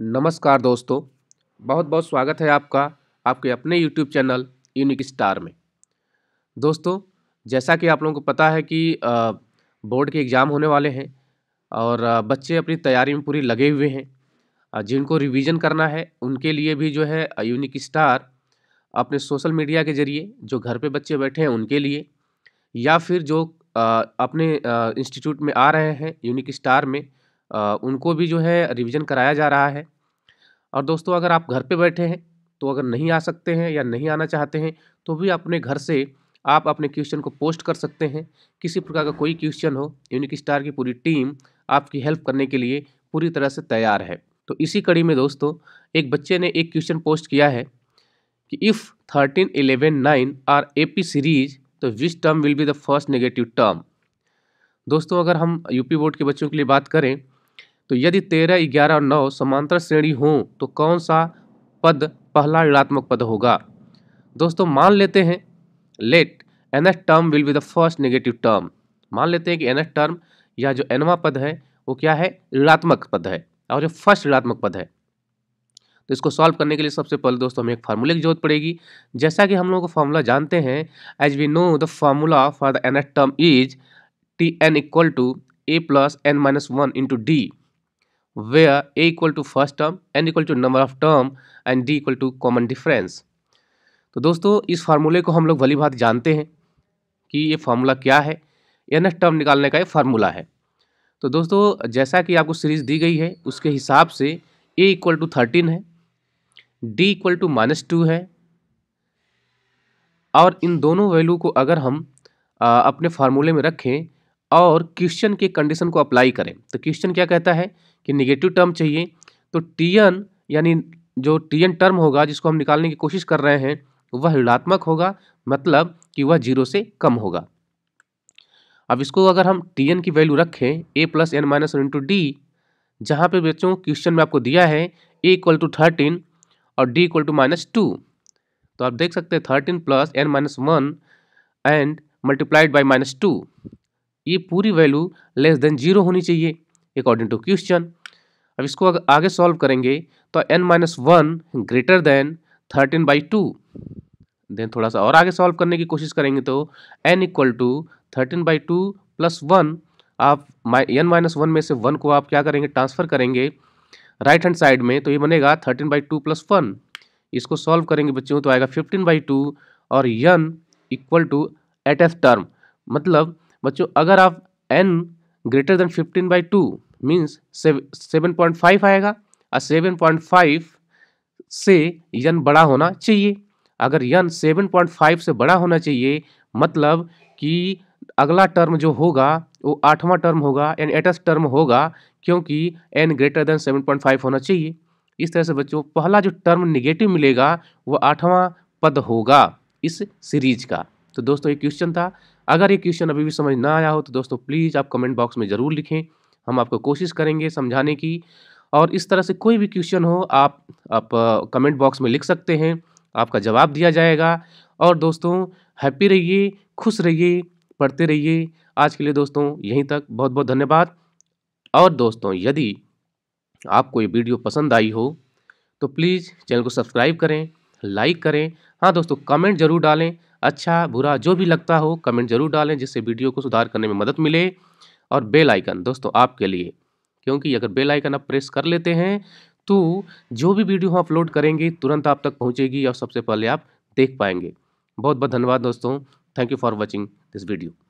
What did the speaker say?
नमस्कार दोस्तों बहुत बहुत स्वागत है आपका आपके अपने YouTube चैनल यूनिक स्टार में दोस्तों जैसा कि आप लोगों को पता है कि बोर्ड के एग्ज़ाम होने वाले हैं और बच्चे अपनी तैयारी में पूरी लगे हुए हैं जिनको रिवीजन करना है उनके लिए भी जो है यूनिक स्टार अपने सोशल मीडिया के ज़रिए जो घर पे बच्चे बैठे हैं उनके लिए या फिर जो अपने इंस्टीट्यूट में आ रहे हैं यूनिक स्टार में उनको भी जो है रिवीजन कराया जा रहा है और दोस्तों अगर आप घर पे बैठे हैं तो अगर नहीं आ सकते हैं या नहीं आना चाहते हैं तो भी अपने घर से आप अपने क्वेश्चन को पोस्ट कर सकते हैं किसी प्रकार का कोई क्वेश्चन हो यूनिक स्टार की पूरी टीम आपकी हेल्प करने के लिए पूरी तरह से तैयार है तो इसी कड़ी में दोस्तों एक बच्चे ने एक क्वेश्चन पोस्ट किया है कि if thirteen eleven nine are A P series तो which term will be the first negative term दोस्तों अगर हम यूपी बोर्ड के बच्चों के लिए बात करें तो यदि तेरह ग्यारह और नौ समांतर श्रेणी हों तो कौन सा पद पहला ऋणात्मक पद होगा दोस्तों मान लेते हैं let n s term will be the first negative term मान लेते हैं कि एन एस टर्म या जो एनवा पद है वो क्या है ऋणात्मक पद है और जो फर्स्ट ऋणात्मक पद है तो इसको सॉल्व करने के लिए सबसे पहले दोस्तों हमें एक फार्मूले की जरूरत पड़ेगी जैसा कि हम लोगों को फार्मूला जानते हैं as we know the formula for the s term is t n equal to a plus n minus one into d where a equal to first term n equal to number of term and d equal to common difference तो दोस्तों इस फार्मूले को हम लोग भली भांति जानते हैं कि ये फार्मूला क्या है एन टर्म निकालने का ये फार्मूला है तो दोस्तों जैसा कि आपको सीरीज दी गई है उसके हिसाब से ए इक्वल टू थर्टीन है d equal to minus two है और इन दोनों वैल्यू को अगर हम आ, अपने फार्मूले में रखें और क्वेश्चन के कंडीशन को अप्लाई करें तो क्वेश्चन क्या कहता है कि निगेटिव टर्म चाहिए तो टी एन यानी जो टी एन टर्म होगा जिसको हम निकालने की कोशिश कर रहे हैं वह ऋणात्मक होगा मतलब कि वह जीरो से कम होगा अब इसको अगर हम टी एन की वैल्यू रखें a plus n minus one into d जहाँ पर बच्चों क्वेश्चन में आपको दिया है ए इक्वल टू थर्टीन और d equal to minus two तो आप देख सकते हैं thirteen plus n minus one and multiplied by minus two ये पूरी वैल्यू लेस देन जीरो होनी चाहिए अकॉर्डिंग टू क्वेश्चन अब इसको अगर आगे सॉल्व करेंगे तो n minus one greater than thirteen by two then थोड़ा सा और आगे सॉल्व करने की कोशिश करेंगे तो n equal to thirteen by two plus one आप एन माइनस वन में से वन को आप क्या करेंगे ट्रांसफ़र करेंगे राइट हैंड साइड में तो ये बनेगा thirteen by two plus one इसको सॉल्व करेंगे बच्चों तो आएगा फिफ्टीन बाई टू और n equal to eighth term मतलब बच्चों अगर आप n greater than fifteen by two means seven point five आएगा और सेवन पॉइंट फाइव से यन बड़ा होना चाहिए अगर यन सेवन पॉइंट फाइव से बड़ा होना चाहिए मतलब कि अगला टर्म जो होगा वो आठवां टर्म होगा एन एटस टर्म होगा क्योंकि n greater than seven point five होना चाहिए इस तरह से बच्चों पहला जो टर्म निगेटिव मिलेगा वह आठवां पद होगा इस सीरीज का तो दोस्तों ये क्वेश्चन था अगर ये क्वेश्चन अभी भी समझ ना आया हो तो दोस्तों प्लीज़ आप कमेंट बॉक्स में ज़रूर लिखें हम आपको कोशिश करेंगे समझाने की और इस तरह से कोई भी क्वेश्चन हो आप आप कमेंट बॉक्स में लिख सकते हैं आपका जवाब दिया जाएगा और दोस्तों हैप्पी रहिए खुश रहिए पढ़ते रहिए आज के लिए दोस्तों यहीं तक बहुत बहुत धन्यवाद और दोस्तों यदि आपको ये वीडियो पसंद आई हो तो प्लीज़ चैनल को सब्सक्राइब करें लाइक करें हाँ दोस्तों कमेंट ज़रूर डालें अच्छा बुरा जो भी लगता हो कमेंट जरूर डालें जिससे वीडियो को सुधार करने में मदद मिले और बेल आइकन दोस्तों आपके लिए क्योंकि अगर बेल आइकन आप प्रेस कर लेते हैं तो जो भी वीडियो हम अपलोड करेंगे तुरंत आप तक पहुँचेगी और सबसे पहले आप देख पाएंगे बहुत बहुत धन्यवाद दोस्तों thank you for watching this video